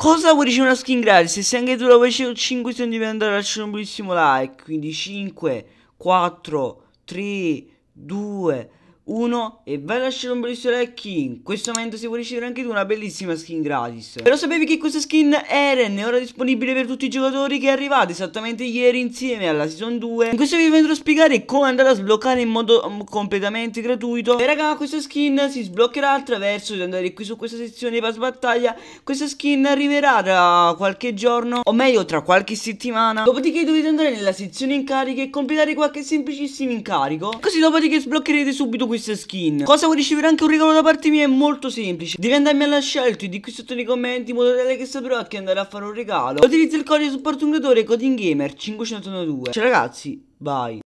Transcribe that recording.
Cosa vuoi ricevere una skin gratis? se anche tu la vuoi 5 secondi per andare a lasciare un bellissimo like. Quindi 5, 4, 3, 2, 1. 1 e vai a lasciare un bellissimo like in questo momento se vuoi ricevere anche tu una bellissima skin gratis Però sapevi che questa skin Eren è ora disponibile per tutti i giocatori che è arrivata esattamente ieri insieme alla season 2 In questo video vi andrò a spiegare come andare a sbloccare in modo mm, completamente gratuito E raga questa skin si sbloccherà attraverso di andare qui su questa sezione pass battaglia Questa skin arriverà tra qualche giorno o meglio tra qualche settimana Dopodiché dovete andare nella sezione incariche e completare qualche semplicissimo incarico Così dopodiché sbloccherete subito questa questa skin Cosa vuoi ricevere anche un regalo da parte mia è molto semplice Devi andarmi a lasciare il tuo di qui sotto nei commenti In modo tale che saprò a chi andare a fare un regalo Utilizza il codice supporto un creatore Coding Gamer Ciao cioè, ragazzi, bye